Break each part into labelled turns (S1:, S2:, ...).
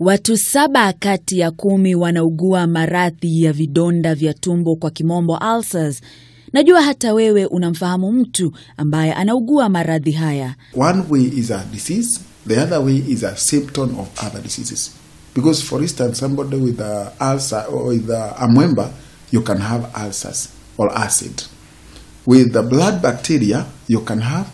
S1: Watu saba kati ya kumi wanaugua maradhi ya vidonda vya tumbo kwa kimombo ulcers. Najua hata wewe unamfahamu mtu ambaye anaugua maradhi
S2: haya. One way is a disease, the other way is a symptom of other diseases. Because for instance, somebody with a ulcer or with a amwemba, you can have ulcers or acid. With the blood bacteria, you can have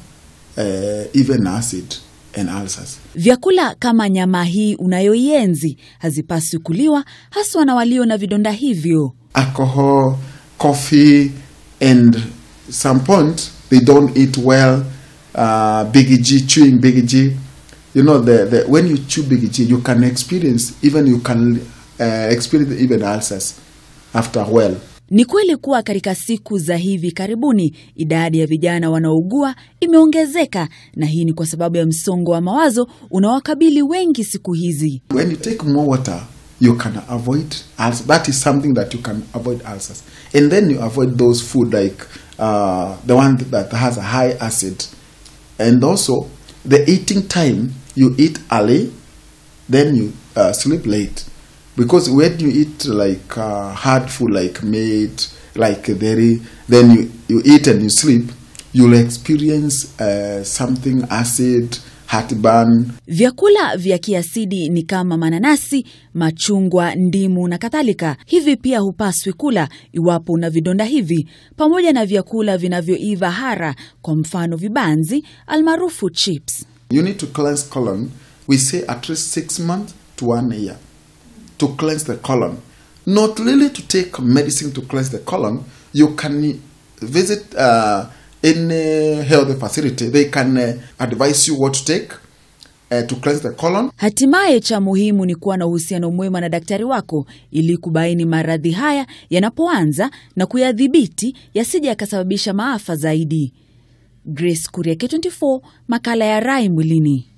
S2: uh, even acid and ulcers.
S1: Vyakula kama nyama hii unayoienzi hazipaswi kuliwa haswa na walio na vidonda hivyo.
S2: Alcohol, coffee and some point they don't eat well uh, biggie chewing biggie you know the, the when you chew biggie you can experience even you can uh, experience even ulcers after well
S1: ni kweli kuwa katika siku za hivi karibuni idadi ya vijana wanaougua imeongezeka, na hii ni kwa sababu ya msongo wa mawazo unawakabili wengi siku hizi. When you
S2: take more water, you can avoid ulcers. That is something that you can avoid ulcers. And then you avoid those food like uh, the one that has a high acid. And also the eating time, you eat early, then you uh, sleep late because when you eat like uh, hard food like meat like dairy then you, you eat and you sleep you'll experience uh, something acid heartburn.
S1: Vyakula vya kiasidi ni kama mananasi, machungwa, ndimu na kadhalika. Hivi pia hupaswi kula iwapo una vidonda hivi, pamoja na vyakula vinavyoiva hara, kwa mfano vibanzi almaarufu
S2: chips. You need to cleanse colon, we say at least 6 months to 1 year to cleanse the colon. Not really to take medicine to cleanse the colon. You can visit uh, any health facility. They can uh, advise you what to take. Uh, to cleanse the colon.
S1: Hatimaye
S2: cha muhimu ni kuwa na
S1: uhusiano mwema na daktari wako ili kubaini maradhi haya yanapoanza na kuyadhibiti yasije yakasababisha maafa zaidi. Grace Kuria K24, makala ya Rai Mwilini.